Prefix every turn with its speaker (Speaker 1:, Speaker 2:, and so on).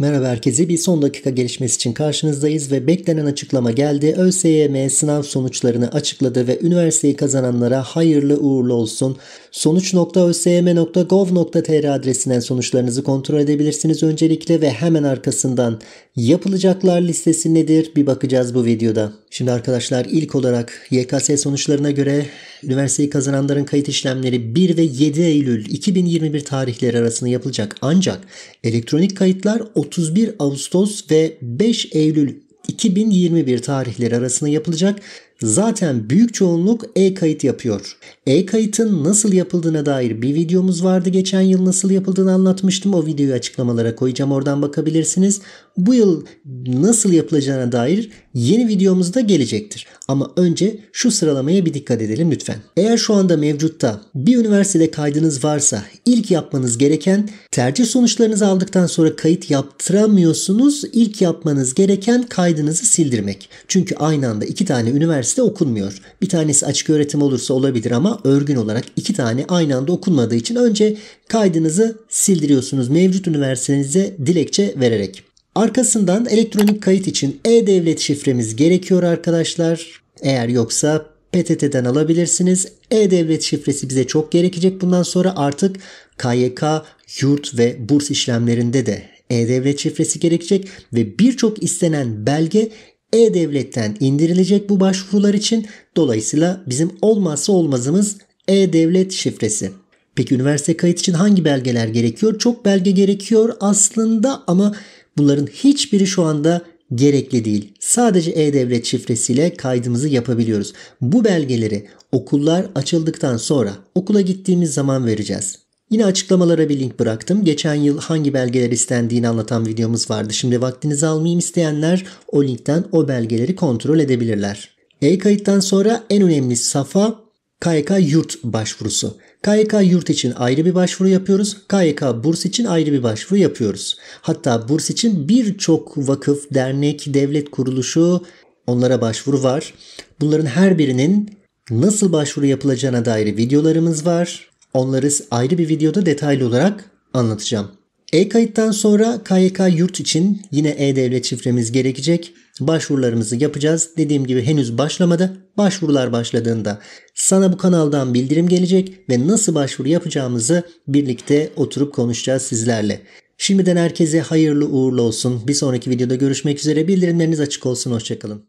Speaker 1: Merhaba herkese bir son dakika gelişmesi için karşınızdayız ve beklenen açıklama geldi. ÖSYM sınav sonuçlarını açıkladı ve üniversiteyi kazananlara hayırlı uğurlu olsun. Sonuç.ösym.gov.tr adresinden sonuçlarınızı kontrol edebilirsiniz öncelikle ve hemen arkasından yapılacaklar listesi nedir bir bakacağız bu videoda. Şimdi arkadaşlar ilk olarak YKS sonuçlarına göre üniversiteyi kazananların kayıt işlemleri 1 ve 7 Eylül 2021 tarihleri arasında yapılacak. Ancak elektronik kayıtlar 30 31 Ağustos ve 5 Eylül 2021 tarihleri arasında yapılacak Zaten büyük çoğunluk e-kayıt yapıyor. E-kayıtın nasıl yapıldığına dair bir videomuz vardı. Geçen yıl nasıl yapıldığını anlatmıştım. O videoyu açıklamalara koyacağım. Oradan bakabilirsiniz bu yıl nasıl yapılacağına dair yeni videomuzda gelecektir. Ama önce şu sıralamaya bir dikkat edelim lütfen. Eğer şu anda mevcutta bir üniversitede kaydınız varsa ilk yapmanız gereken tercih sonuçlarınızı aldıktan sonra kayıt yaptıramıyorsunuz. İlk yapmanız gereken kaydınızı sildirmek. Çünkü aynı anda iki tane üniversite okunmuyor. Bir tanesi açık öğretim olursa olabilir ama örgün olarak iki tane aynı anda okunmadığı için önce kaydınızı sildiriyorsunuz mevcut üniversitenize dilekçe vererek. Arkasından elektronik kayıt için e-devlet şifremiz gerekiyor arkadaşlar. Eğer yoksa PTT'den alabilirsiniz. E-devlet şifresi bize çok gerekecek. Bundan sonra artık KYK, yurt ve burs işlemlerinde de e-devlet şifresi gerekecek ve birçok istenen belge e-devletten indirilecek bu başvurular için. Dolayısıyla bizim olmazsa olmazımız e-devlet şifresi. Peki üniversite kayıt için hangi belgeler gerekiyor? Çok belge gerekiyor aslında ama bunların hiçbiri şu anda gerekli değil. Sadece e-devlet şifresiyle kaydımızı yapabiliyoruz. Bu belgeleri okullar açıldıktan sonra okula gittiğimiz zaman vereceğiz. Yine açıklamalara bir link bıraktım. Geçen yıl hangi belgeler istendiğini anlatan videomuz vardı. Şimdi vaktinizi almayayım isteyenler o linkten o belgeleri kontrol edebilirler. E-kayıttan sonra en önemli safa KYK yurt başvurusu. KYK yurt için ayrı bir başvuru yapıyoruz. KYK burs için ayrı bir başvuru yapıyoruz. Hatta burs için birçok vakıf, dernek, devlet kuruluşu onlara başvuru var. Bunların her birinin nasıl başvuru yapılacağına dair videolarımız var. Onları ayrı bir videoda detaylı olarak anlatacağım. E-kayıttan sonra KYK yurt için yine E-Devlet şifremiz gerekecek. Başvurularımızı yapacağız. Dediğim gibi henüz başlamadı. Başvurular başladığında sana bu kanaldan bildirim gelecek ve nasıl başvuru yapacağımızı birlikte oturup konuşacağız sizlerle. Şimdiden herkese hayırlı uğurlu olsun. Bir sonraki videoda görüşmek üzere. Bildirimleriniz açık olsun. Hoşçakalın.